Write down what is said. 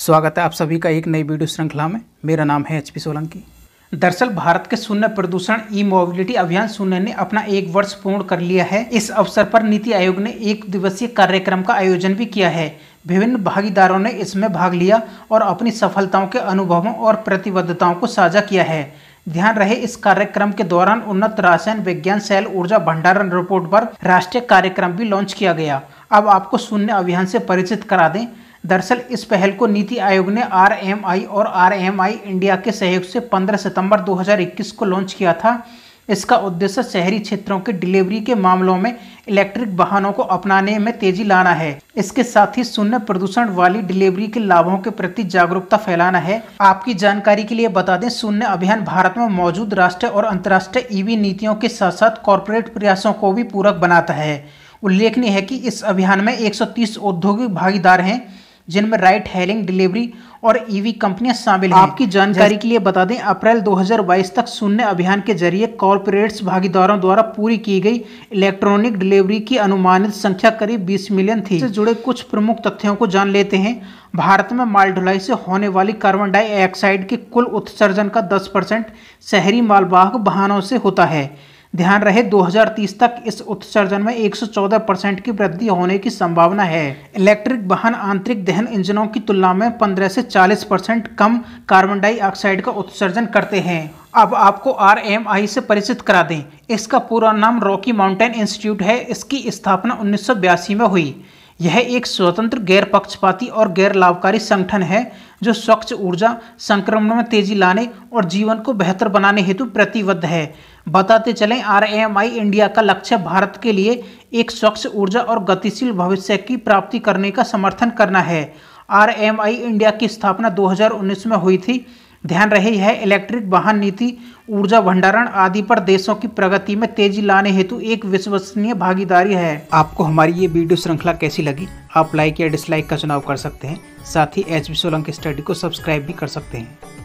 स्वागत है आप सभी का एक नई वीडियो श्रृंखला में मेरा नाम है एचपी सोलंकी दरअसल भारत के शून्य प्रदूषण ई मोबिलिटी अभियान शून्य ने अपना एक वर्ष पूर्ण कर लिया है इस अवसर पर नीति आयोग ने एक दिवसीय कार्यक्रम का आयोजन भी किया है विभिन्न भागीदारों ने इसमें भाग लिया और अपनी सफलताओं के अनुभवों और प्रतिबद्धताओं को साझा किया है ध्यान रहे इस कार्यक्रम के दौरान उन्नत रासायन विज्ञान शैल ऊर्जा भंडारण रिपोर्ट पर राष्ट्रीय कार्यक्रम भी लॉन्च किया गया अब आपको शून्य अभियान से परिचित करा दें दरअसल इस पहल को नीति आयोग ने आरएमआई और आरएमआई इंडिया के सहयोग से 15 सितंबर 2021 को लॉन्च किया था इसका उद्देश्य शहरी क्षेत्रों के डिलीवरी के मामलों में इलेक्ट्रिक वाहनों को अपनाने में तेजी लाना है इसके साथ ही शून्य प्रदूषण वाली डिलीवरी के लाभों के प्रति जागरूकता फैलाना है आपकी जानकारी के लिए बता दें शून्य अभियान भारत में मौजूद राष्ट्रीय और अंतर्राष्ट्रीय ईवी नीतियों के साथ साथ कॉरपोरेट प्रयासों को भी पूरक बनाता है उल्लेखनीय है कि इस अभियान में 130 औद्योगिक भागीदार हैं जिनमें राइट हेलिंग डिलीवरी और ईवी e कंपनियां शामिल हैं आपकी जानकारी के लिए बता दें अप्रैल 2022 तक शून्य अभियान के जरिए कॉरपोरेट्स भागीदारों द्वारा पूरी की गई इलेक्ट्रॉनिक डिलीवरी की अनुमानित संख्या करीब 20 मिलियन थी इससे जुड़े कुछ प्रमुख तथ्यों को जान लेते हैं भारत में माल ढुलाई से होने वाली कार्बन डाइऑक्साइड के कुल उत्सर्जन का दस शहरी मालवाहक वाहनों से होता है ध्यान रहे 2030 तक इस उत्सर्जन में 114 परसेंट की वृद्धि होने की संभावना है इलेक्ट्रिक वाहन आंतरिक दहन इंजनों की तुलना में 15 से 40 परसेंट कम कार्बन डाइऑक्साइड का उत्सर्जन करते हैं अब आपको आर से परिचित करा दें इसका पूरा नाम रॉकी माउंटेन इंस्टीट्यूट है इसकी स्थापना उन्नीस में हुई यह एक स्वतंत्र गैर पक्षपाती और गैर लाभकारी संगठन है जो स्वच्छ ऊर्जा संक्रमण में तेजी लाने और जीवन को बेहतर बनाने हेतु प्रतिबद्ध है बताते चलें आर इंडिया का लक्ष्य भारत के लिए एक स्वच्छ ऊर्जा और गतिशील भविष्य की प्राप्ति करने का समर्थन करना है आर इंडिया की स्थापना 2019 में हुई थी ध्यान रहे यह इलेक्ट्रिक वाहन नीति ऊर्जा भंडारण आदि पर देशों की प्रगति में तेजी लाने हेतु एक विश्वसनीय भागीदारी है आपको हमारी ये वीडियो श्रृंखला कैसी लगी आप लाइक या डिसलाइक का चुनाव कर सकते हैं साथ ही एच बी सोलंकी स्टडी को सब्सक्राइब भी कर सकते हैं